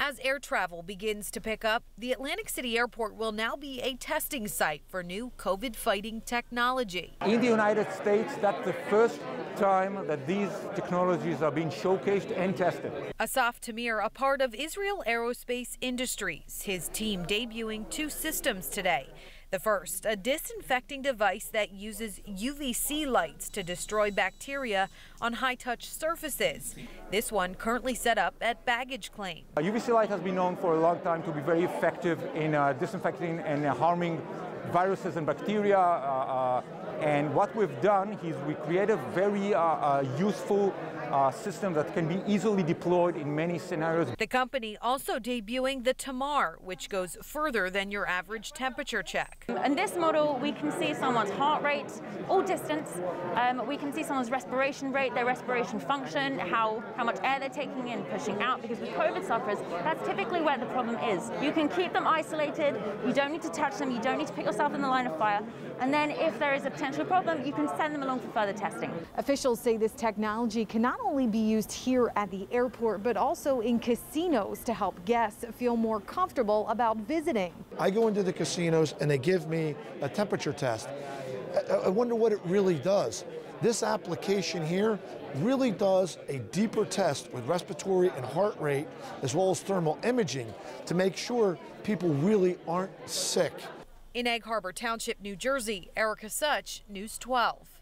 As air travel begins to pick up, the Atlantic City Airport will now be a testing site for new COVID fighting technology. In the United States, that's the first time that these technologies are being showcased and tested. Asaf Tamir, a part of Israel Aerospace Industries, his team debuting two systems today the first, a disinfecting device that uses UVC lights to destroy bacteria on high touch surfaces. This one currently set up at baggage claim. UVC uh, light has been known for a long time to be very effective in uh, disinfecting and uh, harming viruses and bacteria. Uh, uh, and what we've done is we create a very uh, useful system that can be easily deployed in many scenarios. The company also debuting the Tamar, which goes further than your average temperature check. In this model, we can see someone's heart rate, all distance. Um, we can see someone's respiration rate, their respiration function, how, how much air they're taking in, pushing out, because with COVID sufferers, that's typically where the problem is. You can keep them isolated, you don't need to touch them, you don't need to put your yourself in the line of fire. And then if there is a potential problem, you can send them along for further testing. Officials say this technology can not only be used here at the airport, but also in casinos to help guests feel more comfortable about visiting. I go into the casinos and they give me a temperature test. I wonder what it really does. This application here really does a deeper test with respiratory and heart rate, as well as thermal imaging, to make sure people really aren't sick. In Egg Harbor Township, New Jersey, Erica Such, News 12.